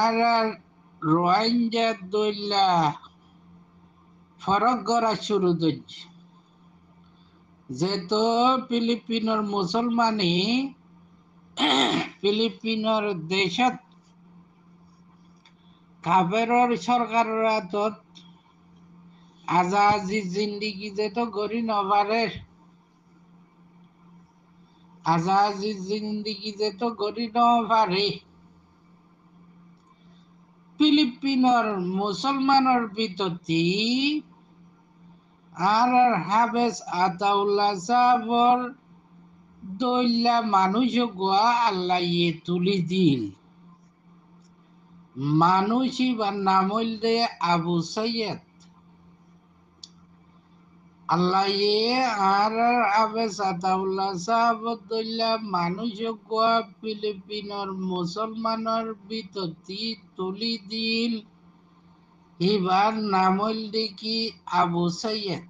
আর রোহিঙ্গা দইলা ফরক গড়া শুরু দইছে যেহেতু ফিলিপিনোর মুসলমানি ফিলিপিনোর দেশত কাবেরর সরকারের তত আজাজি জিন্দিগি যেহেতু গড়ি নবারের আজাজি জিন্দিগি যেহেতু গড়ি নবারে Filipino মুসলমানৰ ভিতৰতে আৰৰ হাবেজ আতাউল্লা চাহাবৰ দৈল্লা মানুষ গোয়া আল্লাহয়ে তুলি দিল মানুষ বা নামল দে আবু সৈয়দ আল্লাহ আর আবে সাতাউল্লাহ সাহাবদুল্লাহ মানুষ গোয়া তুলি দিল হিবার দেখি আবু সৈয়দ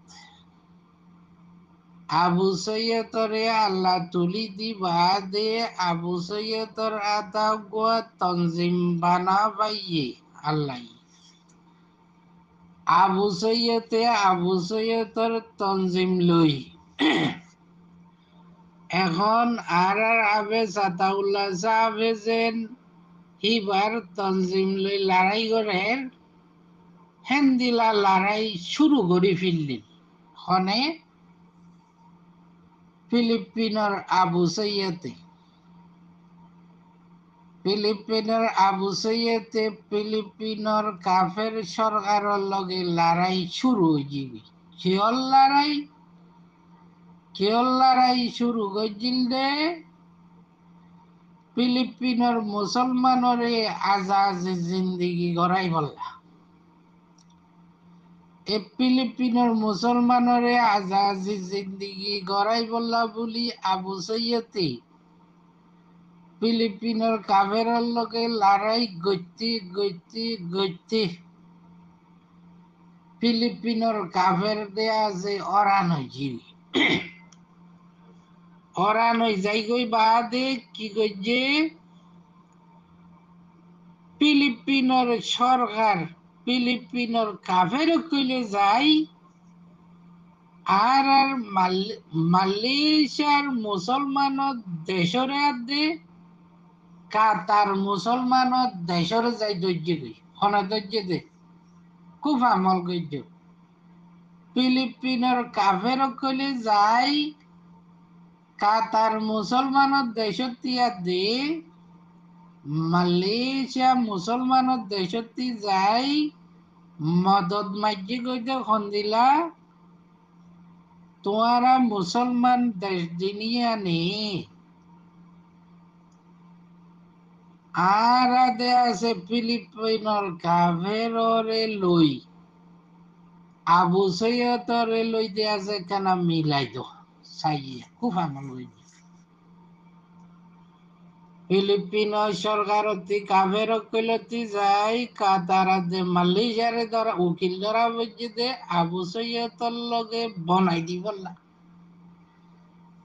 আবু সৈয়দরে আল্লাহ তুলি দিবা দে আবু সৈয়দর আতা গোয়া তঞ্জিম বানা বাইয়ে আল্লাহ আবু সৈয়দে আবু সৈয়দর তনজিম লই এখন আর আর আবে সাতাউল্লাহ সাহাবে যেন হিবার তনজিম লই লড়াই করেন হেন্দিলা লড়াই শুরু করি ফিরলেন হনে ফিলিপিনর আবু সৈয়দে ফিলিপিনের আবু সৈয়দে ফিলিপিনের কাফের সরকারের লগে লড়াই শুরু হয়েছিল কেয়ল লড়াই কেয়ল লড়াই শুরু হয়েছিল দে ফিলিপিনের মুসলমানরে আজাজ জিন্দিগি গড়াই বললা এ ফিলিপিনের মুসলমানরে আজাজ জিন্দিগি গড়াই বললা বলি আবু সৈয়দে ফিলিপিনের কাভেরর লগে লড়াই গতি গতি গতি ফিলিপিনের কাভের দেয়া যে অরান হয়েছিল অরান হয়ে যাই গই বাদে কি করছে ফিলিপিনের সরকার ফিলিপিনের কাভের কইলে যাই আর আর মালয়েশিয়ার মুসলমান দেশরে দে কাতার মুসলমান দেশরে যাই ধৈর্য গই হনা ধৈর্য দে খুব আমল গৈর্য ফিলিপিনের কাফের কইলে যাই কাতার মুসলমান দেশতিয়া দে মালয়েশিয়া মুসলমান দেশতি যাই মদত মাইজি কইতে খন্দিলা তোমারা মুসলমান দেশ দিনিয়া নেই Arradease Filipinol Caverore Lui. Abusoyo Torre Lui de Aze Canamilaido. Saia, Cufamo Lui. Filipino সরকারতি কাভের কৈলতি যাই কাতারা যে মালয়েশিয়ারে ধরা উকিল ধরা বুঝি দে আবু সৈয়তর লগে বনাই দিব না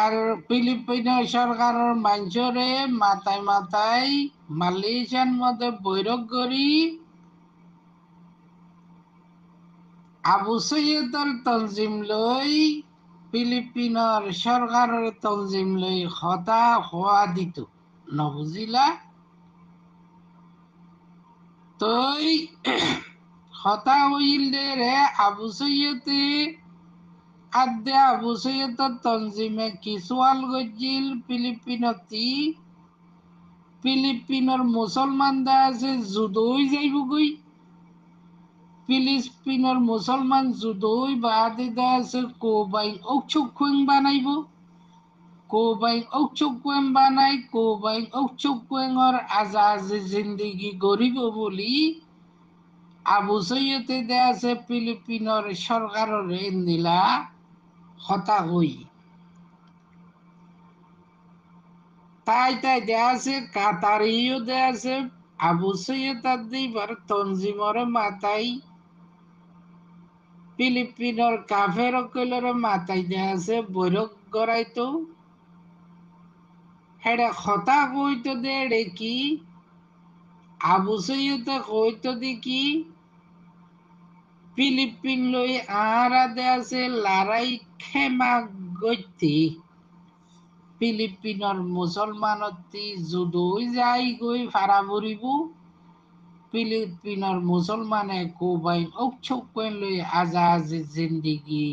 আর ফিলিপিনো সরকারের মানুষরে মাথায় মাথায় মালয়েশিয়ার মধ্যে বৈরক করি আবু সৈয়দর তঞ্জিম লই ফিলিপিনর সরকারের তঞ্জিম লই হতা হওয়া দিত নবুজিলা তই হতা হইল রে আবু সৈয়দে আদে আবু সৈয়দর তঞ্জিমে ফিলিপিনতি আছে যুদই যাইব গই ফিলিস্তিনর মুসলমান যুদই বাদে আছে কোবাইন অকচুক বানাইব কোবাইন অকচুক বানাই কোবাইন অকচুক আজাজ জিন্দিগি গরিব বলি আবু সৈয়দে আছে ফিলিপিনর সরকারের নিলা হতা হই তাই তাই দেয়া আছে কাতারিও দেয়া আছে আবু সৈয়দার দিবার তঞ্জিমর মাতাই ফিলিপিনর কাফের কইলর মাতাই দেয়া আছে বৈরক গড়াইতো হেডে হতা কইতো দে কি আবু সৈয়দ কইতো দি কি পিলিপিনলৈ আহাৰাদে আছে লাৰাই খেমা গৈতি ফিলিপিনৰ মুছলমানতি যদৈ যাই গৈ ফাৰা ভৰিব ফিলিপিনৰ মুছলমানে কোবাইন অকচককৈ লৈ আজা আজি জিন্দিগি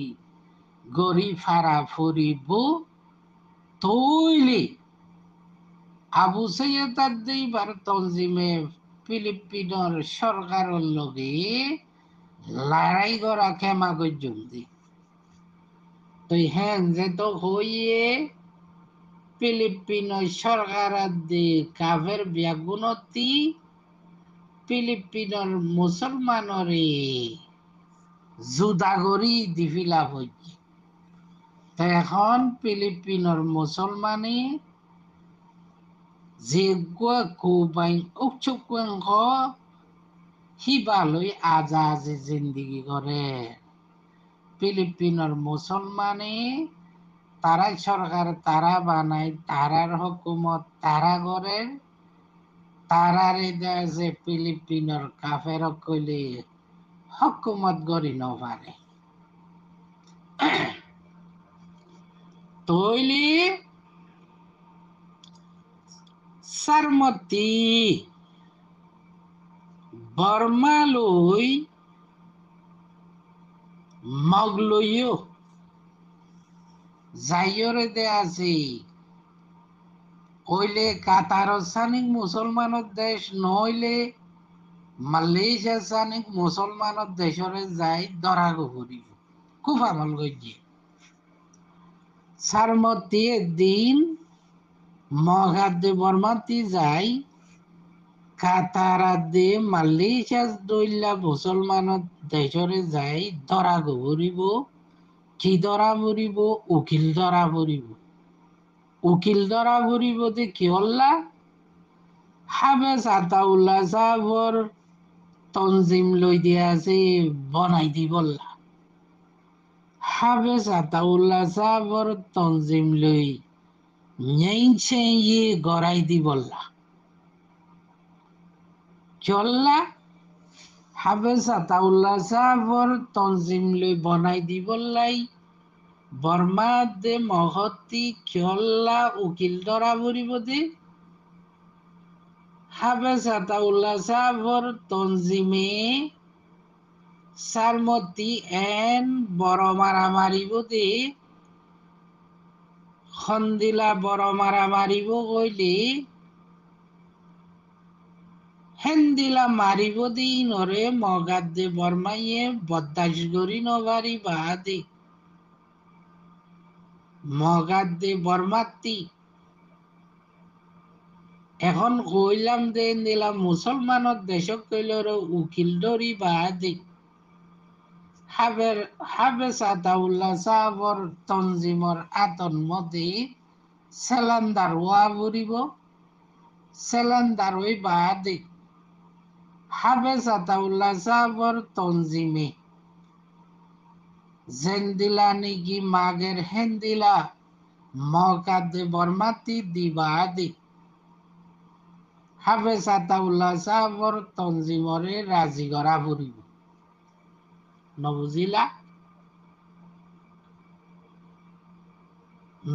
গৰি ভাড়া ফুৰিব তৈলি আবু দেই দুইবার তঞ্জিমে ফিলিপিনৰ চৰকাৰৰ লগে লড়াই করা ক্ষমা করছি তুই হ্যাঁ যে তো হইয়ে ফিলিপিনো সরকার দি ব্যাগুনতি জুদাগরি দিফিলা এখন ফিলিপিনোর মুসলমানে যে কুয়া কুবাইন সিবালৈ আজা আজি জিন্দিগি করে ফিলিপিনের মুসলমানে তারাই সরকার তারা বানায় তারার হুকুমত তারা করে তারার যে ফিলিপিনের কাফের কইলে হকুমত গড়ি নপারে তৈলি সারমতি ঘরমালৈ মগ লৈও যাইয়ৰে দে আজি কইলে মুসলমানের দেশ নইলে মালয়েশিয়া সানিক মুসলমানের দেশরে যাই দরা গহরি খুব আমল গজি সারমতি দিন মহাদ্দে বর্মাতি যায় কাতারাতে মালয়েশিয়াত দৈল্লা মুসলমান দেশরে যাই ধরা গভরিব কি ধরা মরিব উকিল ধরা মরিব উকিল ধরা মরিব যে কি হল্লা হাবে সাতাউল্লা সাহর তঞ্জিম লই দিয়া বনাই দি বললা হাবে সাতাউল্লা সাহর তঞ্জিম লই নেই ইয়ে গড়াই দি বললা জল্লা হাবেসা তাউল্লা সাহর তঞ্জিম লৈ বনাই দিবলাই বর্মা দে মহতি জল্লা উকিল ধরা ভরিব দে হাবেসা তাউল্লা সাহর তঞ্জিমে সারমতি এন বড় মারামারি বোধে খন্দিলা বড় মারামারিব কইলে Hendi la maribodino re mogadde bormaye boddashgorino vari badi. Mogadde bormatti. এখন কইলাম যে নিলাম মুসলমান দেশক কইলর উকিল ডরি বাদি হাবের হাবে সাতাউল্লাহ সাহাবর তঞ্জিমর আতন মতে সেলান্দার ওয়া বুড়িব সেলান্দার ওই বাদি হাফেজ আতাউল্লাহ সাহর তঞ্জিমি জেন্দিলা নিগি মাগের হেন্দিলা মকাদে বর্মাতি দিবাদি হাফেজ আতাউল্লাহ সাহর তঞ্জিমরে রাজি করা ফুরিব নবুঝিলা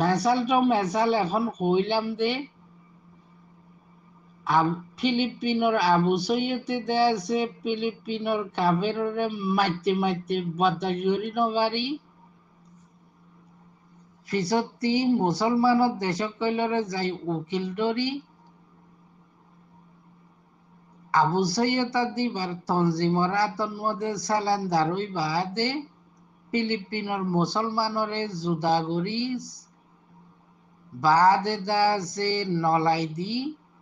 মেসাল মেসাল এখন কইলাম দে ফিলিপিনোর আবু সৈয়দে দেয়া আছে ফিলিপিনোর কাবেররে মাইতে মাইতে বদা জরি নবারি পিছতি মুসলমান দেশক কৈলৰে যাই উকিল ডরি আবু সৈয়তা দিবার আতন আতন্মদে চালান দাৰুই বাদে ফিলিপিনোর মুছলমানৰে জুদাগরি বাদে দা আছে নলাই দি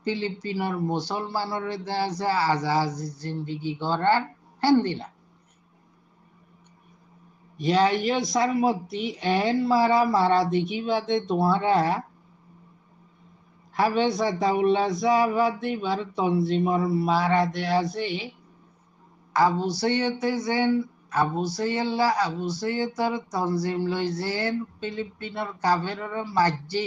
ফিলিপিনোর মুসলমানের আছে আজাজ জিন্দিগি করার হ্যান্দিলা ইয়াইসার মতি এন মারা মারা তোমারা হাবে সাতাউল্লাহ সাহাবাদি বার তঞ্জিমর মারা দে আছে আবু সৈয়দে যেন আবু সৈয়াল্লাহ আবু সৈয়দর তঞ্জিম যেন ফিলিপিনের কাফেরের মাজ্জি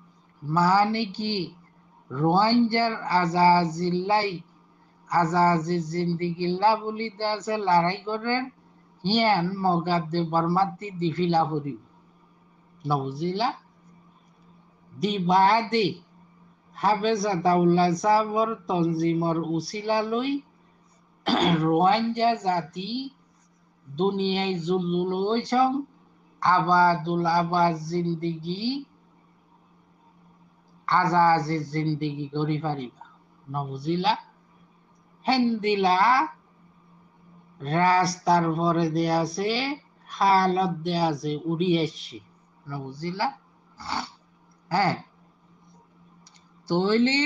কি রোহাঞ্জার আজাজিল্লাই আজাজি জিন্দিগিল্লা বলি আছে লড়াই করে ইয়ান মগাদ্দে বর্মাতি দিফিলা ফুরি নবুঝিলা দিবাদে হাবেজ আতাউল্লাহ সাহর তঞ্জিমর উচিলা লই রোহাঞ্জা জাতি দুনিয়ায় জুল হয়েছ আবাদুল আবাদ জিন্দিগি আজা আজি জিন্দিগি গড়ি পারিবা ন বুঝিলা হেন্দিলা রাস্তার পরে দেয়া আছে হালত দেয়া আছে উড়িয়ে আসছি ন বুঝিলা হ্যাঁ তৈলি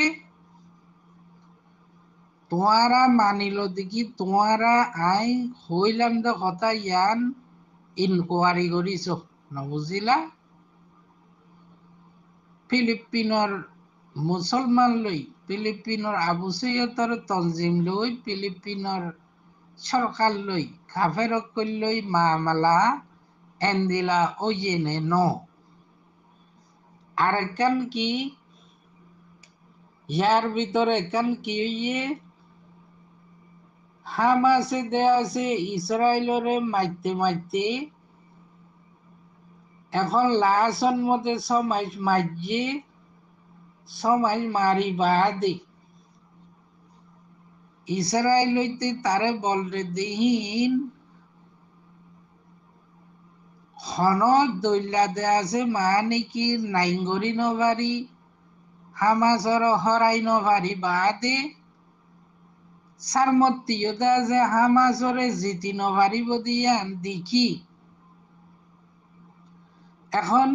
তোমারা মানিল দেখি তোমারা আই হইলাম দা কথা ইয়ান ইনকোয়ারি করিছ নবুজিলা ফিলিপিনৰ মুছলমানলৈ ফিলিপিনৰ আবু চৈয়দৰ সরকার লই কাফের ঘাফেৰকলৈ মামালা এন্দিলা অয়েনে ন আর কেন কি ইয়ার ভিতরে কেন কি হইয়ে হামাসে দেয়া আছে ইসরায়েলরে মাইতে মাইতে এখন লাসন মধ্যে সমাজ মাঝি সমাজ মারি বাদি ইসরায়েল হইতে তারে বলরে দেহীন হন দৈলা দে আছে মানে কি নাইঙ্গরি নভারি হামাজর হরাই নভারি বাদে সারমত্তিও দে আছে হামাজরে জিতি নভারি বদিয়ান দেখি এখন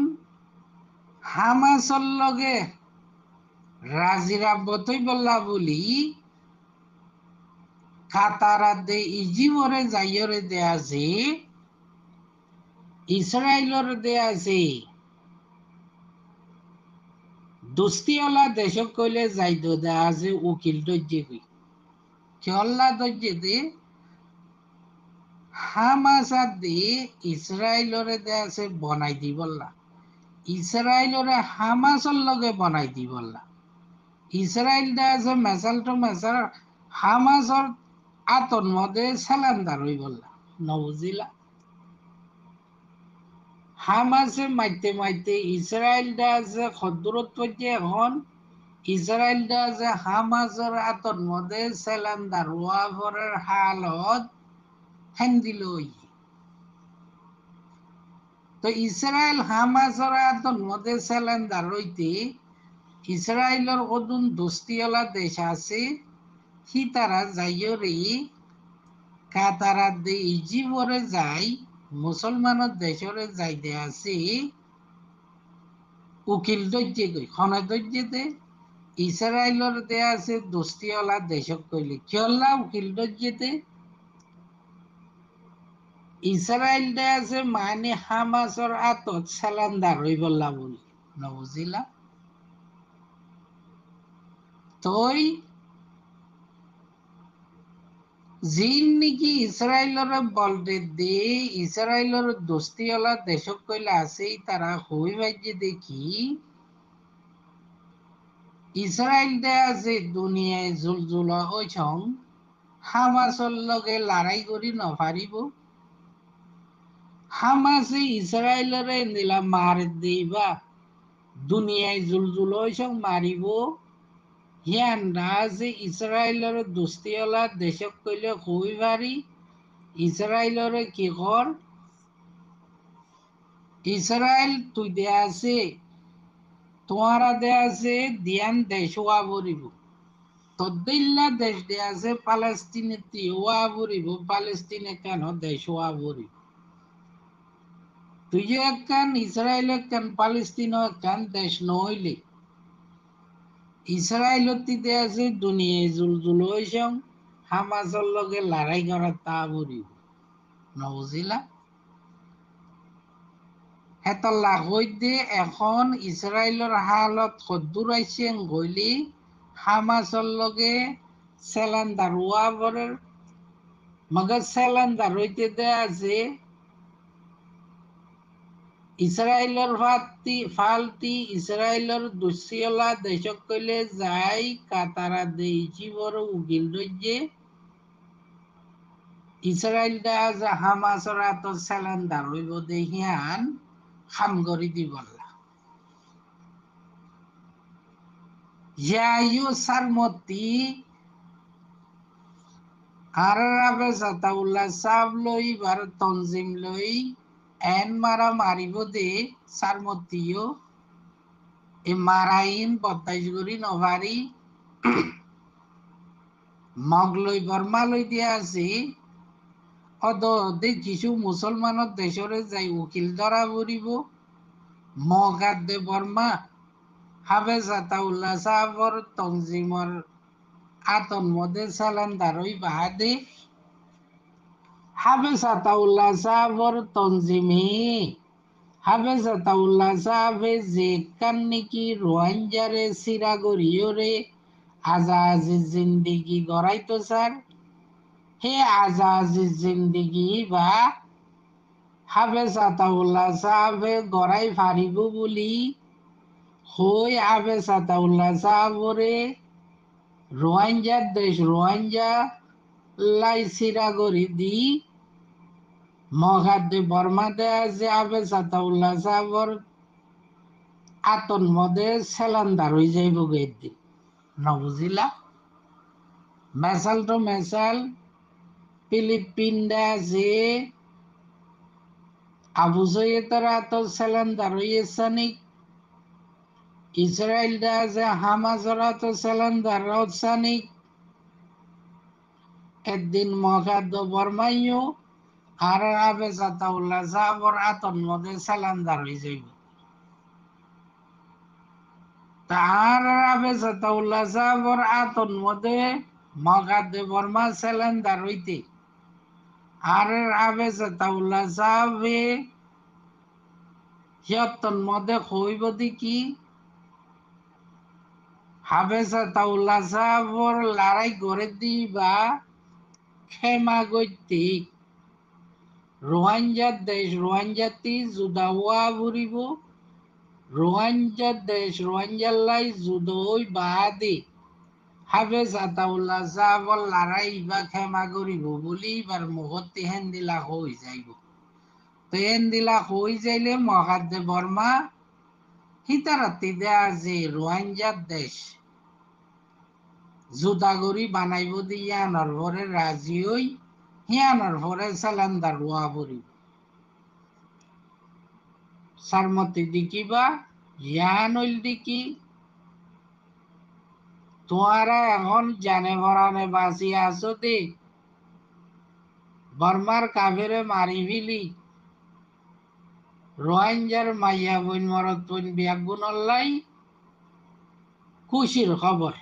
হামাসর লগে রাজিরা বতই বললা বলি কাতারা দে ইজিবরে যাইয়রে দে আছে ইসরায়েলর দে আছে দোস্তিওয়ালা দেশক কইলে যাইতো দে আছে উকিল দর্জি কই কেল্লা দর্জি দে হামাজা দি ইসরায়েলরে দেয়া আছে বনাই দি বললা ইসরায়েলরে হামাজর লগে বনাই দি বললা ইসরায়েল দেয়া আছে মেসাল টু মেসাল হামাজর আতন মধ্যে সালান্দার হই বললা নবুঝিলা হামাসে মাইতে মাইতে ইসরায়েলটা আছে খদ্দুরত পড়ছে এখন ইসরায়েলটা আছে হামাসের আতন মধ্যে সেলান্দার ওয়াফরের হালত তো ইসরায়েল হামাজরাত নদেশালেন দারইতে ইসরায়েলর অদুন দোস্তিওলা দেশ আছে সি তারা যাইও রে দে ইজিবরে যাই মুসলমানের দেশরে যাই দে আছে উকিল দৈর্যে গই খন দৈর্যে দে ইসরায়েলর দে আছে দোস্তিওলা দেশক কইলে কিয়ল্লা উকিল দৈর্যে দে ইসরায়েল আছে মানে হামাসর আতত সালান্দার হইব লাবুল নবুঝিলা তই জিন নাকি ইসরায়েলর বলতে দে ইসরায়েলর দোস্তি হলা দেশক কইলা আছে তারা হই বাজ্যে দেখি ইসরায়েল দেয়া যে দুনিয়ায় জুলজুলা ওইছং হামাসর লগে লড়াই করি নফারিব হামাসে ইসরায়েলরে নিলাম মার দেবা দুনিয়ায় জুলজুল হইসং মারিব হিয়ান রাজে ইসরায়েলর দোস্তিওলা দেশক কইলে খুবই ভারি ইসরায়েলরে কি কর ইসরায়েল তুই দে আছে তোমারা দে আছে দিয়ান দেশ হওয়া বরিব তদ্দিল্লা দেশ দে আছে পালাস্তিনে তিওয়া বরিব পালাস্তিনে কেন দেশ হওয়া বরিব তুইও একখান ইসরায়েল একখান পালেস্তিন একখান দেশ নহইলে ইসরায়েল অতীতে আছে দুনিয়ায় জুলজুল হইসম হামাজর লগে লড়াই করা তা বলিব নবুঝিলা হেতল্লা হইতে এখন ইসরায়েলের হালত সদ্দুর আইছে গইলি হামাজর লগে সেলান্দার ওয়াবরের মগজ সেলান্দার হইতে দেয়া আছে ইসরায়েলর ফাতি ফালতি ইসরায়েলর দুশিয়লা দেশক কইলে যাই কাতারা দেইছি বড় উকিল রইজে ইসরায়েল দা হামাসর আত সালান দারইব দেহিয়ান খামগরি দিবল্লা ইয়াইও সারমতি আর রাবে সাতাউল্লাহ সাব লই বার তনজিম লই en Maramaribo de Sarmotillo, en Maraín, Botasguri, Novari, মগলই বর্মালই দিয়ে আছে অদে কিছু মুসলমানের দেশরে যাই উকিল ধরা পড়িব মগাদে বর্মা হাবে জাতাউল্লা সাহাবর তঞ্জিমর আতন মদে সালান দারই বাহাদে হাফেজা তাউল্লা সাহাবর তঞ্জিমি হাফেজা তাউল্লা সাহাবে যে কান্নিকি রোহাঞ্জারে সিরাগরিয়রে আজাজি জিন্দিগি গড়াইতো স্যার হে আজাজি জিন্দিগি বা হাফেজা তাউল্লা সাহাবে গড়াই ফারিব বলি হই হাফেজা তাউল্লা সাহাবরে রোহাঞ্জার দেশ রোহাঞ্জা লাই গৰি দি মহাদ্দি বর্মাতে আছে আবে সাতাউল্লা সাহর আতন মদে সেলান্দার হয়ে যাইব গের দিন নবুঝিলা মেসাল তো মেসাল ফিলিপিন্ডা আছে আবু সৈয়দের আত সেলান্দার হয়েছে নিক ইসরায়েলটা আছে হামাজর আত সেলান্দার রসানিক একদিন মহাদ্দ বর্মাইও আর আবে জাতাউল্লাহ যাবর আতন মধ্যে সালান্দার হয়ে যাইব আর আবে জাতাউল্লাহ যাবর আতন মধ্যে মগাদে বর্মা সালান্দার হইতে আর আবে জাতাউল্লাহ যাবে হিয়তন মধ্যে হইব কি উল্লা তাউল্লা যাবর লড়াই করে দিবা ক্ষমা গৈতিক রোহাঞ্জার দেশ রোহাঞ্জাতি জুদাওয়া ভরিব রোহাঞ্জার দেশ রোহাঞ্জাল্লাই জুদই বাহাদি হাবে জাতাউল্লা যাবল লারাই বা ক্ষমা করিব বলি এবার মুহূর্তে হেন্দিলা হই যাইব তো হেন্দিলা হই যাইলে মহাদ্দে বর্মা হিতারাতি দেয়া যে রোহাঞ্জার দেশ জুদাগরি বানাইব দিয়া নরভরে রাজি হই Hianar, for example, the Ruaburi. তোমারা এখন জানে বরানে বাঁচি আছো দে বর্মার কাভেরে মারি ফিলি রোহিঙ্গার মাইয়া বইন মরত বইন বিয়াগুন খুশির খবর